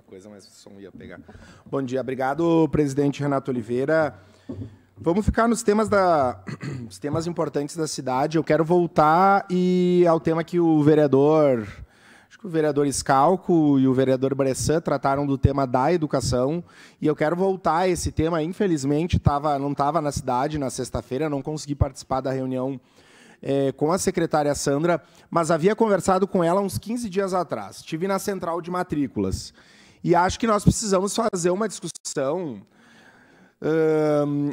alguma coisa, mas o som ia pegar. Bom dia, obrigado, presidente Renato Oliveira. Vamos ficar nos temas da os temas importantes da cidade. Eu quero voltar e ao tema que o vereador, acho que o vereador Escalco e o vereador Bressan trataram do tema da educação, e eu quero voltar a esse tema, infelizmente, tava, não estava na cidade na sexta-feira, não consegui participar da reunião é, com a secretária Sandra, mas havia conversado com ela uns 15 dias atrás. Estive na central de matrículas. E acho que nós precisamos fazer uma discussão,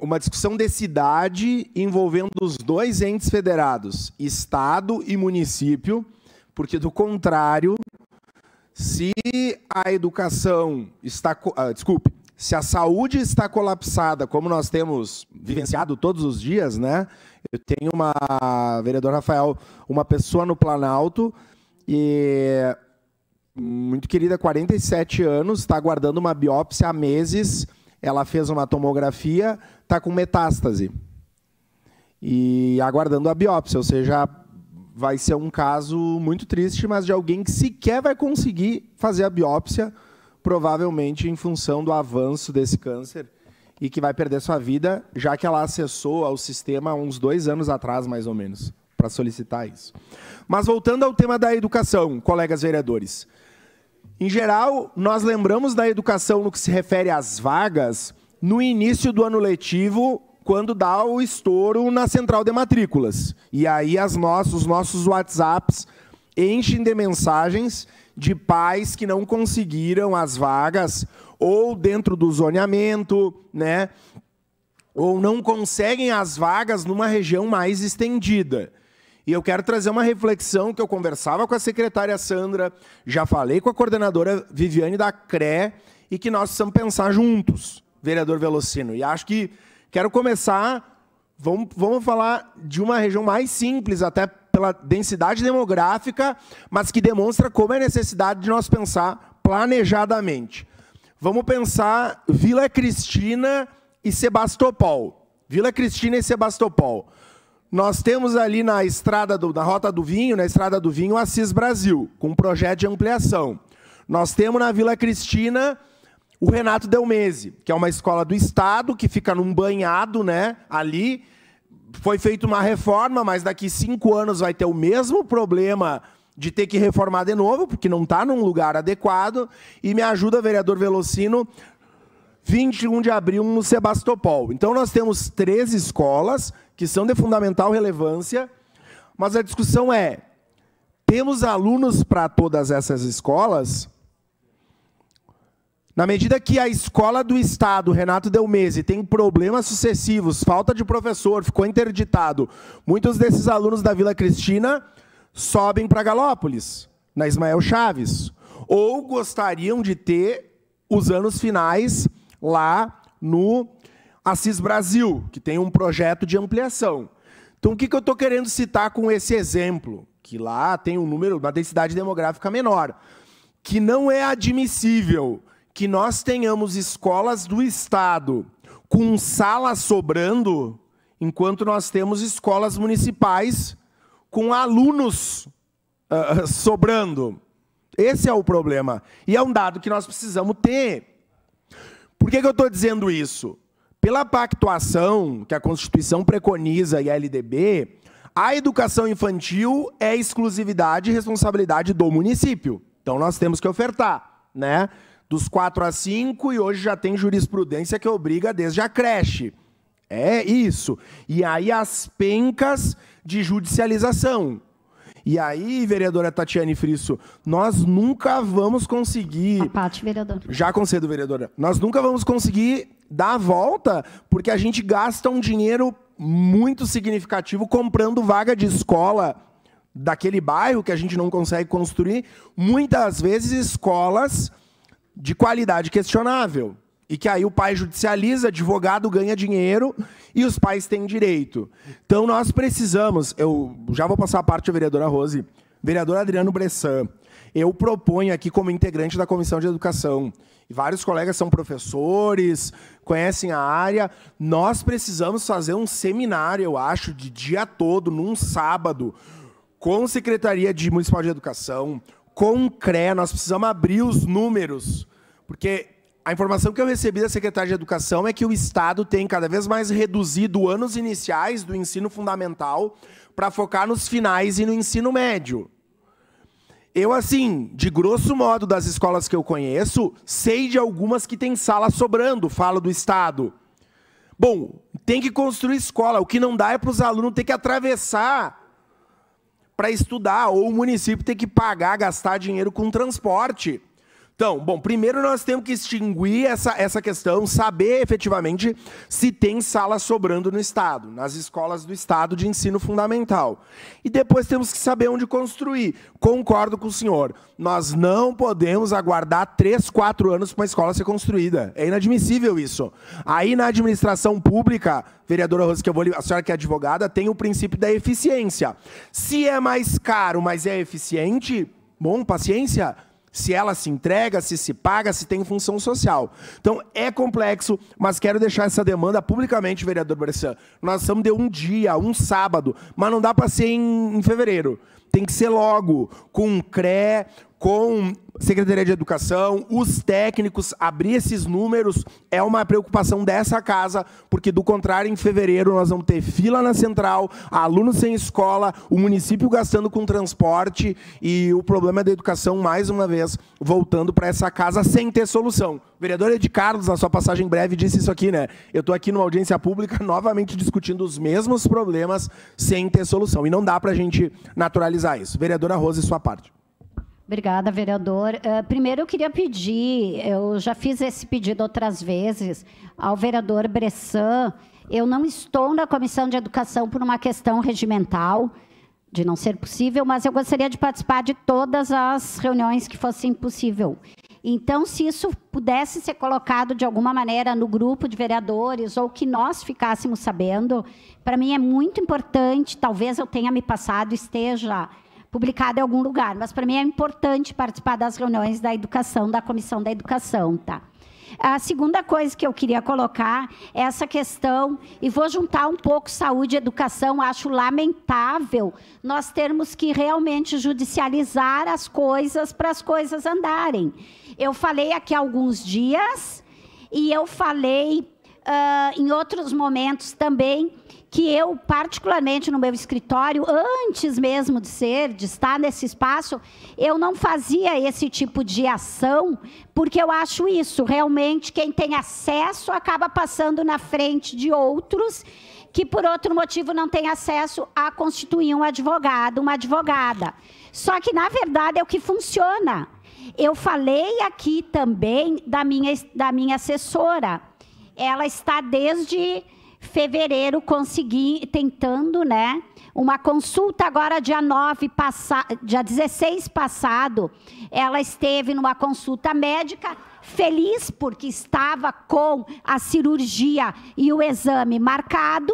uma discussão de cidade envolvendo os dois entes federados, Estado e município, porque, do contrário, se a educação está. Ah, desculpe, se a saúde está colapsada, como nós temos vivenciado todos os dias, né? Eu tenho uma, vereador Rafael, uma pessoa no Planalto, e muito querida, 47 anos, está aguardando uma biópsia há meses. Ela fez uma tomografia, está com metástase. E aguardando a biópsia, ou seja, vai ser um caso muito triste, mas de alguém que sequer vai conseguir fazer a biópsia, provavelmente em função do avanço desse câncer, e que vai perder sua vida, já que ela acessou ao sistema há uns dois anos atrás, mais ou menos, para solicitar isso. Mas voltando ao tema da educação, colegas vereadores. Em geral, nós lembramos da educação no que se refere às vagas no início do ano letivo, quando dá o estouro na central de matrículas. E aí as nossas, os nossos WhatsApps enchem de mensagens de pais que não conseguiram as vagas ou dentro do zoneamento, né? Ou não conseguem as vagas numa região mais estendida. E eu quero trazer uma reflexão que eu conversava com a secretária Sandra, já falei com a coordenadora Viviane da CRE, e que nós precisamos pensar juntos, vereador Velocino. E acho que quero começar, vamos, vamos falar de uma região mais simples, até pela densidade demográfica, mas que demonstra como é a necessidade de nós pensar planejadamente. Vamos pensar Vila Cristina e Sebastopol. Vila Cristina e Sebastopol. Nós temos ali na estrada do, na Rota do Vinho, na Estrada do Vinho, Assis Brasil, com um projeto de ampliação. Nós temos na Vila Cristina o Renato Delmese, que é uma escola do Estado, que fica num banhado né, ali. Foi feita uma reforma, mas daqui cinco anos vai ter o mesmo problema de ter que reformar de novo, porque não está num lugar adequado. E me ajuda, vereador Velocino, 21 de abril no Sebastopol. Então nós temos três escolas que são de fundamental relevância, mas a discussão é: temos alunos para todas essas escolas? Na medida que a escola do Estado, Renato Delmese, tem problemas sucessivos, falta de professor, ficou interditado, muitos desses alunos da Vila Cristina sobem para Galópolis, na Ismael Chaves, ou gostariam de ter os anos finais lá no Assis Brasil, que tem um projeto de ampliação. Então, o que, que eu estou querendo citar com esse exemplo? Que lá tem um número, uma densidade demográfica menor. Que não é admissível que nós tenhamos escolas do Estado com salas sobrando, enquanto nós temos escolas municipais com alunos uh, sobrando. Esse é o problema. E é um dado que nós precisamos ter. Por que, que eu estou dizendo isso? Pela pactuação que a Constituição preconiza e a LDB, a educação infantil é exclusividade e responsabilidade do município. Então nós temos que ofertar, né? Dos 4 a 5 e hoje já tem jurisprudência que obriga desde a creche. É isso. E aí as pencas de judicialização. E aí, vereadora Tatiane Frisso, nós nunca vamos conseguir. A parte, vereador. Já concedo, vereadora. Nós nunca vamos conseguir dá a volta, porque a gente gasta um dinheiro muito significativo comprando vaga de escola daquele bairro que a gente não consegue construir, muitas vezes escolas de qualidade questionável. E que aí o pai judicializa, advogado ganha dinheiro e os pais têm direito. Então nós precisamos, eu já vou passar a parte da vereadora Rose, vereador Adriano Bressan, eu proponho aqui como integrante da Comissão de Educação. E vários colegas são professores, conhecem a área. Nós precisamos fazer um seminário, eu acho, de dia todo, num sábado, com a Secretaria de Municipal de Educação, com o CRE. Nós precisamos abrir os números, porque a informação que eu recebi da Secretaria de Educação é que o Estado tem cada vez mais reduzido anos iniciais do ensino fundamental para focar nos finais e no ensino médio. Eu, assim, de grosso modo, das escolas que eu conheço, sei de algumas que tem sala sobrando, falo do Estado. Bom, tem que construir escola. O que não dá é para os alunos ter que atravessar para estudar, ou o município ter que pagar, gastar dinheiro com transporte. Então, bom, primeiro nós temos que extinguir essa, essa questão, saber efetivamente se tem sala sobrando no Estado, nas escolas do Estado de ensino fundamental. E depois temos que saber onde construir. Concordo com o senhor. Nós não podemos aguardar três, quatro anos para uma escola ser construída. É inadmissível isso. Aí na administração pública, vereadora Rose, que eu vou, a senhora que é advogada, tem o princípio da eficiência. Se é mais caro, mas é eficiente, bom, paciência se ela se entrega, se se paga, se tem função social. Então é complexo, mas quero deixar essa demanda publicamente, vereador Bressan. Nós estamos de um dia, um sábado, mas não dá para ser em, em fevereiro. Tem que ser logo, com o CRE, com Secretaria de Educação, os técnicos, abrir esses números é uma preocupação dessa casa, porque do contrário, em fevereiro nós vamos ter fila na central, alunos sem escola, o município gastando com transporte e o problema da educação, mais uma vez, voltando para essa casa sem ter solução. O vereador Ed Carlos, na sua passagem breve, disse isso aqui, né? Eu estou aqui numa audiência pública novamente discutindo os mesmos problemas sem ter solução. E não dá para a gente naturalizar analisar isso. Vereadora Rosa, sua parte. Obrigada, vereador. Uh, primeiro, eu queria pedir, eu já fiz esse pedido outras vezes, ao vereador Bressan. Eu não estou na Comissão de Educação por uma questão regimental, de não ser possível, mas eu gostaria de participar de todas as reuniões que fosse possível. Então, se isso pudesse ser colocado de alguma maneira no grupo de vereadores ou que nós ficássemos sabendo, para mim é muito importante. Talvez eu tenha me passado, esteja publicado em algum lugar, mas para mim é importante participar das reuniões da educação, da comissão da educação, tá? A segunda coisa que eu queria colocar é essa questão, e vou juntar um pouco saúde e educação. Acho lamentável nós termos que realmente judicializar as coisas para as coisas andarem. Eu falei aqui alguns dias e eu falei uh, em outros momentos também que eu, particularmente no meu escritório, antes mesmo de ser, de estar nesse espaço, eu não fazia esse tipo de ação, porque eu acho isso, realmente quem tem acesso acaba passando na frente de outros que por outro motivo não tem acesso a constituir um advogado, uma advogada. Só que, na verdade, é o que funciona. Eu falei aqui também da minha, da minha assessora. Ela está desde fevereiro consegui, tentando, né? Uma consulta agora dia 9 passa, dia 16 passado, ela esteve numa consulta médica feliz porque estava com a cirurgia e o exame marcado.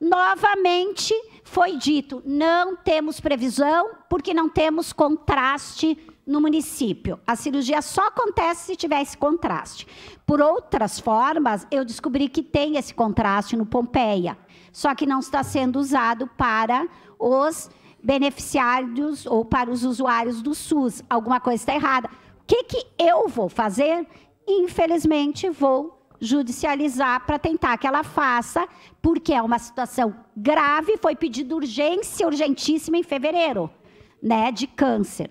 Novamente foi dito: não temos previsão porque não temos contraste no município. A cirurgia só acontece se tiver esse contraste. Por outras formas, eu descobri que tem esse contraste no Pompeia, só que não está sendo usado para os beneficiários ou para os usuários do SUS. Alguma coisa está errada. O que, que eu vou fazer? Infelizmente, vou judicializar para tentar que ela faça, porque é uma situação grave, foi pedido urgência, urgentíssima em fevereiro, né, de câncer.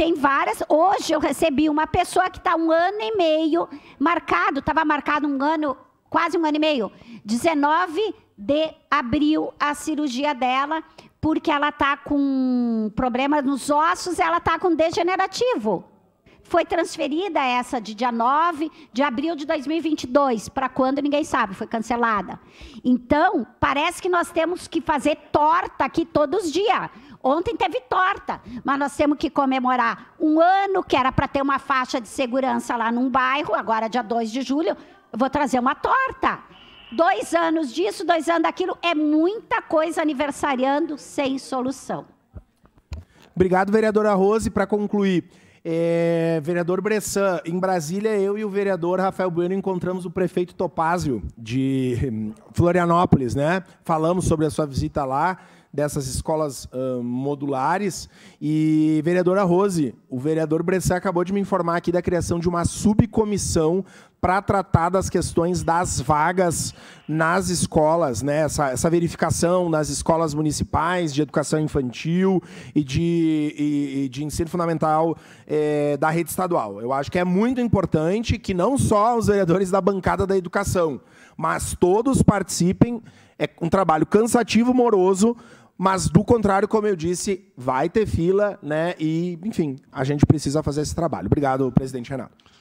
Tem várias. Hoje eu recebi uma pessoa que está um ano e meio marcado, estava marcado um ano, quase um ano e meio, 19 de abril a cirurgia dela, porque ela está com problema nos ossos, ela está com degenerativo. Foi transferida essa de dia 9 de abril de 2022, para quando ninguém sabe, foi cancelada. Então, parece que nós temos que fazer torta aqui todos os dias Ontem teve torta, mas nós temos que comemorar um ano que era para ter uma faixa de segurança lá num bairro, agora é dia 2 de julho, eu vou trazer uma torta. Dois anos disso, dois anos daquilo, é muita coisa aniversariando sem solução. Obrigado, vereadora Rose. Para concluir, é, vereador Bressan, em Brasília, eu e o vereador Rafael Bueno encontramos o prefeito Topázio de hum, Florianópolis, né? Falamos sobre a sua visita lá, dessas escolas uh, modulares. E, vereadora Rose, o vereador Bressan acabou de me informar aqui da criação de uma subcomissão para tratar das questões das vagas nas escolas, né? essa, essa verificação nas escolas municipais de educação infantil e de, e, e de ensino fundamental é, da rede estadual. Eu acho que é muito importante que não só os vereadores da bancada da educação, mas todos participem. É um trabalho cansativo, moroso, mas do contrário, como eu disse, vai ter fila, né? E, enfim, a gente precisa fazer esse trabalho. Obrigado, presidente Renato.